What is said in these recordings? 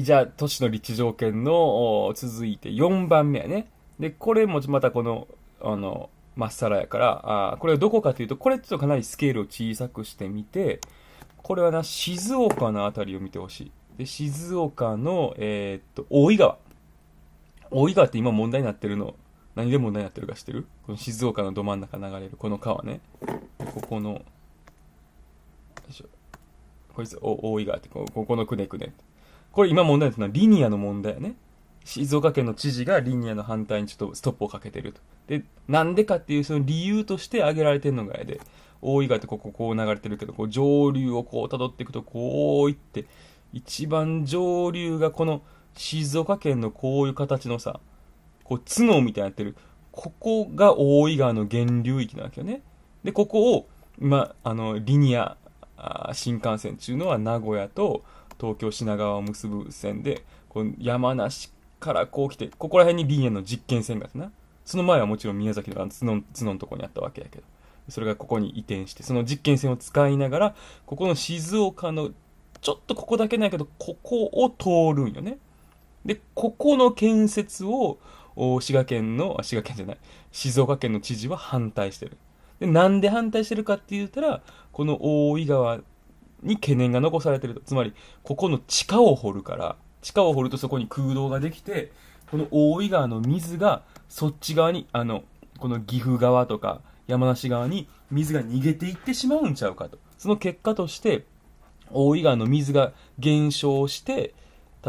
じゃあ、都市の立地条件の続いて4番目やね。で、これもまたこの、あの、まっさらやから、あこれはどこかというと、これちょっとかなりスケールを小さくしてみて、これはな、静岡のあたりを見てほしい。で、静岡の、えー、っと、大井川。大井川って今問題になってるの、何で問題になってるか知ってるこの静岡のど真ん中流れる、この川ね。ここの、こいつ、大井川ってこ、ここのくねくね。これ今問題なのはリニアの問題ね。静岡県の知事がリニアの反対にちょっとストップをかけてると。で、なんでかっていうその理由として挙げられてるのがやで、大井川ってこここう流れてるけど、こう上流をこう辿っていくとこう行って、一番上流がこの静岡県のこういう形のさ、こう角みたいになってる。ここが大井川の源流域なわけよね。で、ここを、まあ、あの、リニア新幹線っていうのは名古屋と東京品川を結ぶ線で、この山梨からこう来て、ここら辺に林園の実験線があってな。その前はもちろん宮崎の角の角のとこにあったわけやけど。それがここに移転して、その実験線を使いながら、ここの静岡の、ちょっとここだけないけど、ここを通るんよね。で、ここの建設を、滋賀県の、滋賀県じゃない、静岡県の知事は反対してる。で、なんで反対してるかって言ったら、この大井川に懸念が残されてると。つまり、ここの地下を掘るから、地下を掘るとそこに空洞ができて、この大井川の水が、そっち側に、あの、この岐阜側とか山梨側に水が逃げていってしまうんちゃうかと。その結果として、大井川の水が減少して、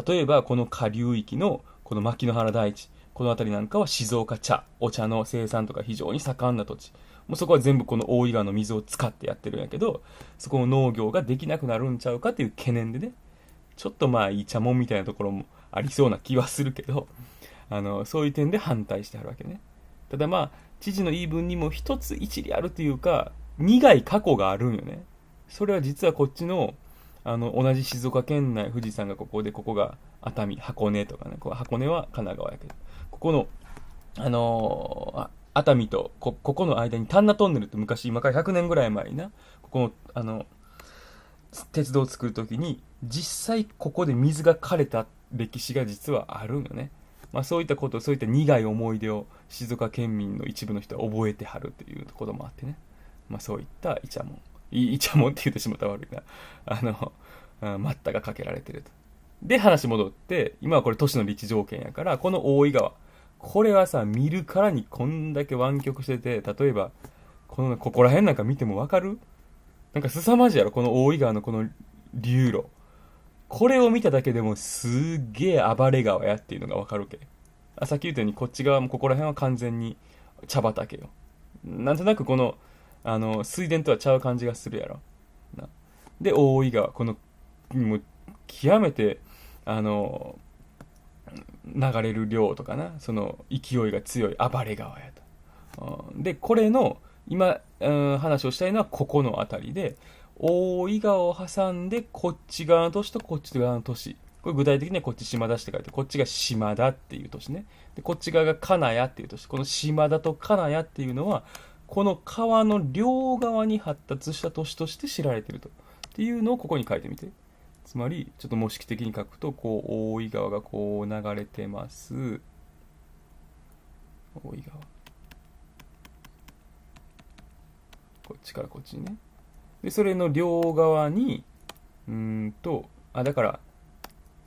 例えばこの下流域の、この牧之原台地、この辺りなんかは静岡茶、お茶の生産とか非常に盛んな土地。もうそこは全部この大井川の水を使ってやってるんやけど、そこの農業ができなくなるんちゃうかっていう懸念でね、ちょっとまあいい茶もんみたいなところもありそうな気はするけど、あの、そういう点で反対してはるわけね。ただまあ、知事の言い分にも一つ一理あるというか、苦い過去があるんよね。それは実はこっちの、あの、同じ静岡県内、富士山がここで、ここが熱海、箱根とかね、ここ箱根は神奈川やけど、ここの、あのー、熱海とこ、ここの間に丹那トンネルって昔、今から100年ぐらい前にな、ここの、あの、鉄道を作る時に、実際ここで水が枯れた歴史が実はあるんよね。まあそういったこと、そういった苦い思い出を静岡県民の一部の人は覚えてはるということもあってね。まあそういったイチャモン。イチャモンって言ってしまったら悪いな。あの、待ったがかけられてると。で、話戻って、今はこれ都市の立地条件やから、この大井川、これはさ、見るからにこんだけ湾曲してて、例えば、この、ここら辺なんか見てもわかるなんか凄まじいやろ、この大井川のこの流路。これを見ただけでもすげえ暴れ川やっていうのがわかるけ。あ、さっき言ったようにこっち側もここら辺は完全に茶畑よ。なんとなくこの、あの、水田とはちゃう感じがするやろ。なで、大井川、この、もう、極めて、あの、流れる量とかなその勢いが強い暴れ川やと、うん、でこれの今、うん、話をしたいのはここの辺りで大井川を挟んでこっち側の都市とこっち側の都市これ具体的にはこっち島田市って書いてこっちが島田っていう都市ねでこっち側が金谷っていう都市この島田と金谷っていうのはこの川の両側に発達した都市として知られてるとっていうのをここに書いてみて。つまりちょっと模式的に書くとこう大井川がこう流れてます大井川こっちからこっちにねでそれの両側にうんとあだから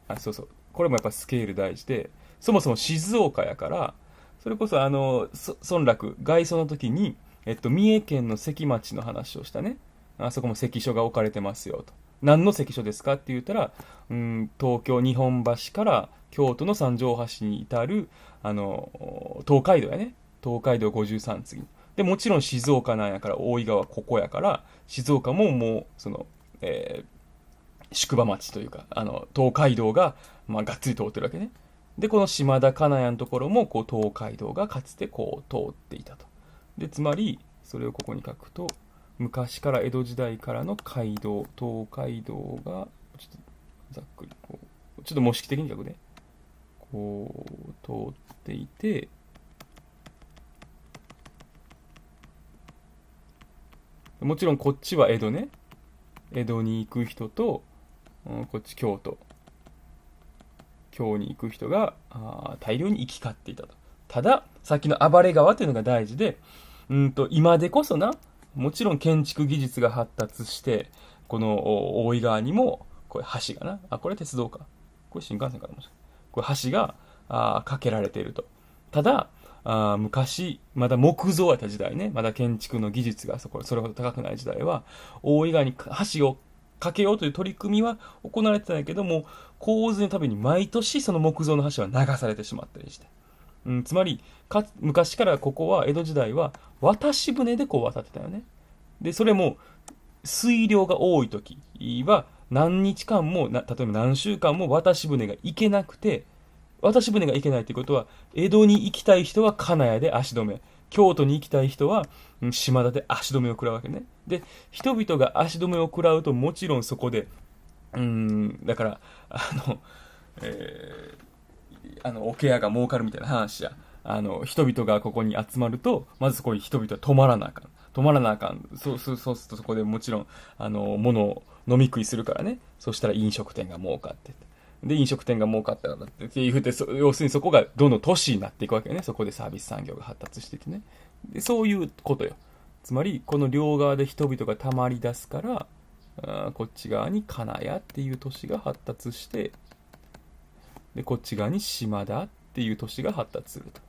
あそうそうこれもやっぱスケール大事でそもそも静岡やからそれこそあの村落外装の時に、えっと、三重県の関町の話をしたねあそこも関所が置かれてますよと何の関所ですかって言ったら、うん、東京日本橋から京都の三条橋に至る、あの、東海道やね。東海道53次。で、もちろん静岡なんやから、大井川ここやから、静岡ももう、その、えー、宿場町というか、あの、東海道が、まあ、がっつり通ってるわけね。で、この島田金谷のところも、こう、東海道がかつてこう、通っていたと。で、つまり、それをここに書くと、昔から江戸時代からの街道東海道がちょっとざっくりこうちょっと模式的に逆くねこう通っていてもちろんこっちは江戸ね江戸に行く人と、うん、こっち京都京に行く人があ大量に行き交っていたとたださっきの暴れ川というのが大事でうんと今でこそなもちろん建築技術が発達して、この大井川にも、これ橋がな、あ、これ鉄道か。これ新幹線かと思した。これ橋が、あかけられていると。ただ、あ昔、まだ木造やった時代ね、まだ建築の技術がそこ、それほど高くない時代は、大井川に橋をかけようという取り組みは行われてたんやけども、洪水のたびに毎年その木造の橋は流されてしまったりして。うん、つまりか昔からここは江戸時代は渡し船でこう渡ってたよねでそれも水量が多い時は何日間も例えば何週間も渡し船が行けなくて渡し船が行けないということは江戸に行きたい人は金谷で足止め京都に行きたい人は島田で足止めを食らうわけねで人々が足止めを食らうともちろんそこでうんだからあの、えーあの、桶屋が儲かるみたいな話や。あの、人々がここに集まると、まずそこに人々は止まらなあかん。止まらなあかん。そう、そう、そうするとそこでもちろん、あの、物を飲み食いするからね。そしたら飲食店が儲かってで、飲食店が儲かったかだってっていうで要するにそこがどんどん都市になっていくわけよね。そこでサービス産業が発達していてね。で、そういうことよ。つまり、この両側で人々がたまり出すから、あこっち側に金谷っていう都市が発達して、でこっち側に島田っていう都市が発達すると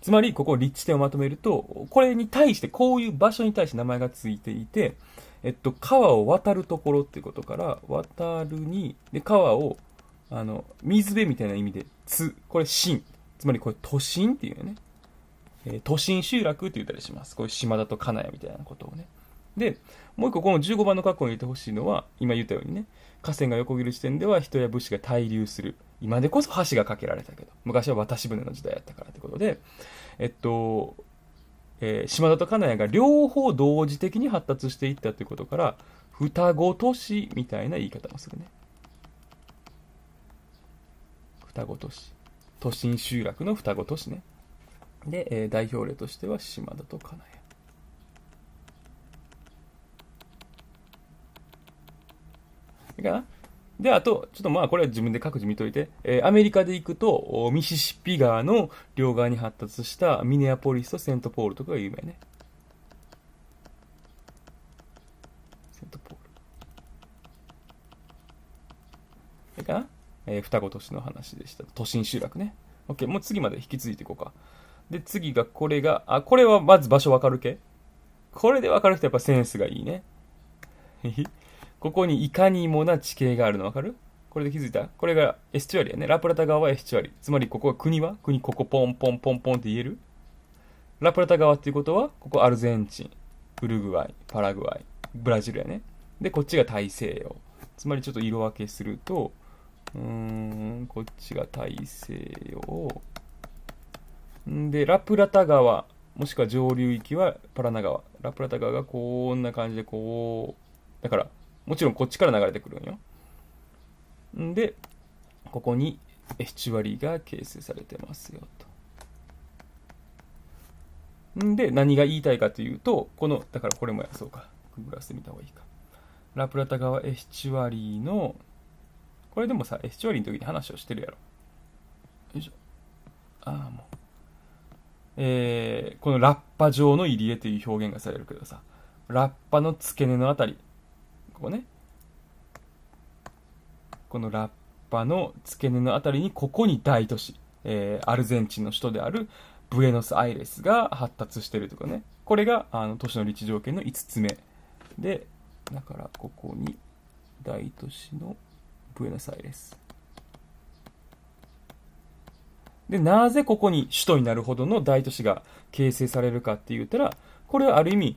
つまりここ立地点をまとめるとこれに対してこういう場所に対して名前がついていて、えっと、川を渡るところっていうことから渡るにで川をあの水辺みたいな意味でつこれ新つまりこれ都心っていうね、えー、都心集落って言ったりしますこういう島田と金谷みたいなことをねで、もう一個この15番の括弧に入れてほしいのは、今言ったようにね、河川が横切る時点では人や物資が滞留する。今でこそ橋が架けられたけど、昔は渡し船の時代やったからってことで、えっと、えー、島田と金谷が両方同時的に発達していったということから、双子都市みたいな言い方もするね。双子都市。都心集落の双子都市ね。で、えー、代表例としては島田と金谷。いかなで、あと、ちょっとまあこれは自分で各自見といて、えー、アメリカで行くと、ミシシッピ川の両側に発達したミネアポリスとセントポールとかが有名ね。セントポール。いいかなえー、双子都市の話でした。都心集落ね。OK、もう次まで引き継いでいこうか。で、次がこれが、あ、これはまず場所わかる系これでわかる人やっぱセンスがいいね。ここにいかにもな地形があるのわかるこれで気づいたこれがエスチュアリやね。ラプラタ川はエスチュアリ。つまりここは国は国ここポンポンポンポンって言えるラプラタ川っていうことは、ここアルゼンチン、ウルグアイ、パラグアイ、ブラジルやね。で、こっちが大西洋。つまりちょっと色分けすると、うーん、こっちが大西洋。んで、ラプラタ川、もしくは上流域はパラナ川。ラプラタ川がこんな感じでこう、だから、もちろんこっちから流れてくるんよ。んで、ここにエスチュアリーが形成されてますよと。んで、何が言いたいかというと、この、だからこれもや、そうか。くぐらせてみた方がいいか。ラプラタ川エスチュアリーの、これでもさ、エスチュアリーの時に話をしてるやろ。よいしょ。ああ、もう。えー、このラッパ状の入り江という表現がされるけどさ、ラッパの付け根のあたり、ここねこのラッパの付け根の辺りにここに大都市、えー、アルゼンチンの首都であるブエノスアイレスが発達してるとかねこれがあの都市の立地条件の5つ目でだからここに大都市のブエノスアイレスでなぜここに首都になるほどの大都市が形成されるかって言ったらこれはある意味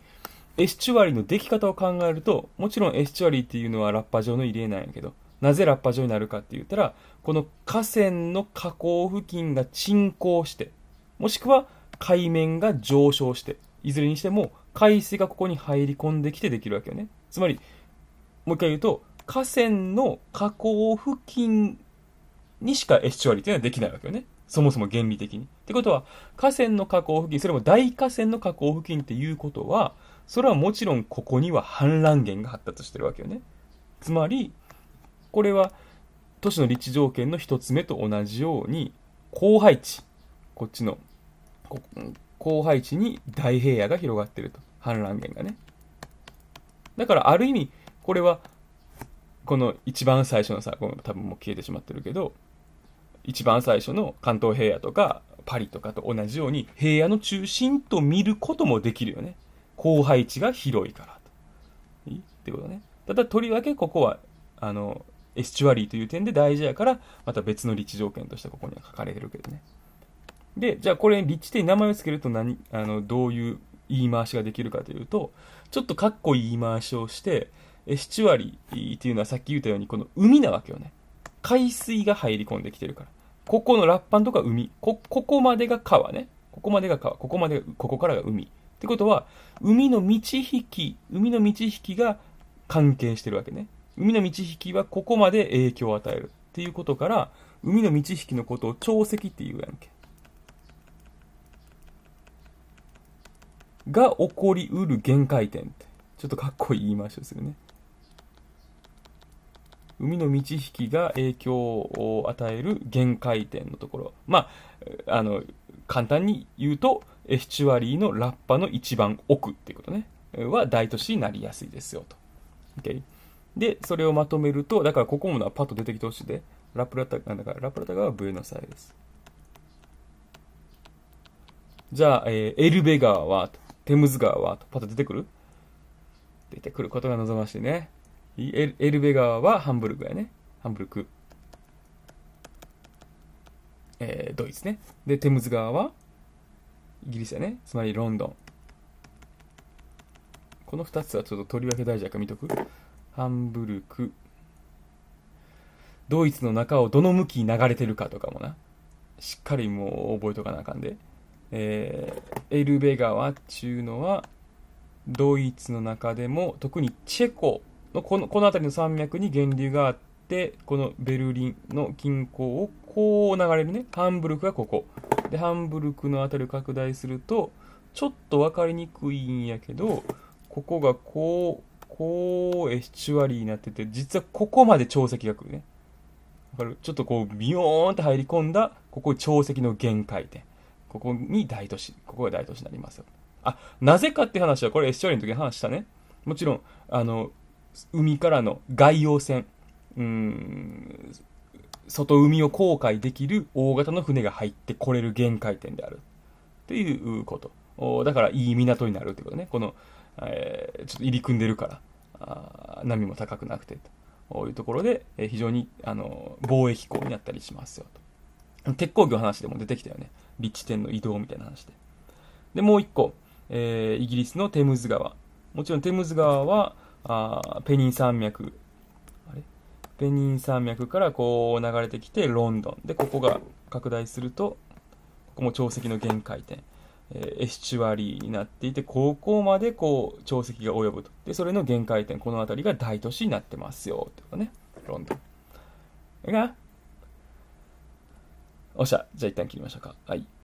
エスチュアリーのでき方を考えると、もちろんエスチュアリーっていうのはラッパ状の入り江なんやけど、なぜラッパ状になるかって言ったら、この河川の河口付近が沈降して、もしくは海面が上昇して、いずれにしても海水がここに入り込んできてできるわけよね。つまり、もう一回言うと、河川の河口付近にしかエスチュアリっていうのはできないわけよね。そもそも原理的に。ってことは、河川の河口付近、それも大河川の河口付近っていうことは、それはもちろんここには反乱源が発達してるわけよね。つまり、これは都市の立地条件の一つ目と同じように、広廃地、こっちの、広廃地に大平野が広がってると。氾濫源がね。だからある意味、これは、この一番最初のさ、この多分もう消えてしまってるけど、一番最初の関東平野とかパリとかと同じように平野の中心と見ることもできるよね。交配地が広いからと。いいってことね。ただ、とりわけここは、あの、エスチュアリーという点で大事やから、また別の立地条件としてここには書かれてるけどね。で、じゃあこれ立地点に名前を付けると何、あの、どういう言い回しができるかというと、ちょっとかっこいい言い回しをして、エスチュアリーっていうのはさっき言ったようにこの海なわけよね。海水が入り込んできてるから。ここのラッパンとか海。こ、ここまでが川ね。ここまでが川。ここまでここからが海。ってことは、海の満ち引き、海の満ち引きが関係してるわけね。海の満ち引きはここまで影響を与えるっていうことから、海の満ち引きのことを潮汐っていうやんけ。が起こりうる限界点って。ちょっとかっこいい言い回しをするね。海の満ち引きが影響を与える限界点のところ。まあ、あの、簡単に言うと、エスチュアリーのラッパの一番奥っていうことね、は大都市になりやすいですよと。Okay? で、それをまとめると、だからここもパッと出てきてほしいで、ラプラタ、なんだからラプラタ川はブエノスアイレス。じゃあ、えー、エルベ川は、テムズ川は、パッと出てくる出てくることが望ましいね。エルベ川はハンブルクやね。ハンブルク。えー、ドイツね。で、テムズ川はイギリスやね。つまりロンドン。この2つはちょっととりわけ大事やから見とく。ハンブルク。ドイツの中をどの向きに流れてるかとかもな。しっかりもう覚えとかなあかんで。えー、エルベ川っちゅうのは、ドイツの中でも、特にチェコのこのこの辺りの山脈に源流があって、このベルリンの近郊をこう流れるね。ハンブルクがここ。でハンブルクの辺りを拡大するとちょっと分かりにくいんやけどここがこうこうエスチュアリーになってて実はここまで潮汐が来るねわかるちょっとこうビヨーンって入り込んだここ潮汐の限界点ここに大都市ここが大都市になりますよあなぜかって話はこれエスチュアリーの時に話したねもちろんあの海からの外洋船うん外海を航海できる大型の船が入ってこれる限界点である。ということ。だからいい港になるってことね。この、えー、ちょっと入り組んでるから、波も高くなくて、というところで、えー、非常に、あの、貿易港になったりしますよ、と。鉄鋼業の話でも出てきたよね。立地点の移動みたいな話で。で、もう一個、えー、イギリスのテムズ川。もちろんテムズ川は、あペニン山脈ペニン山脈からこう流れてきてロンドンでここが拡大するとここも潮汐の限界点、えー、エスチュアリーになっていてここまでこう潮汐が及ぶとでそれの限界点この辺りが大都市になってますよとかねロンドンがおっしゃじゃあ一旦切りましょうかはい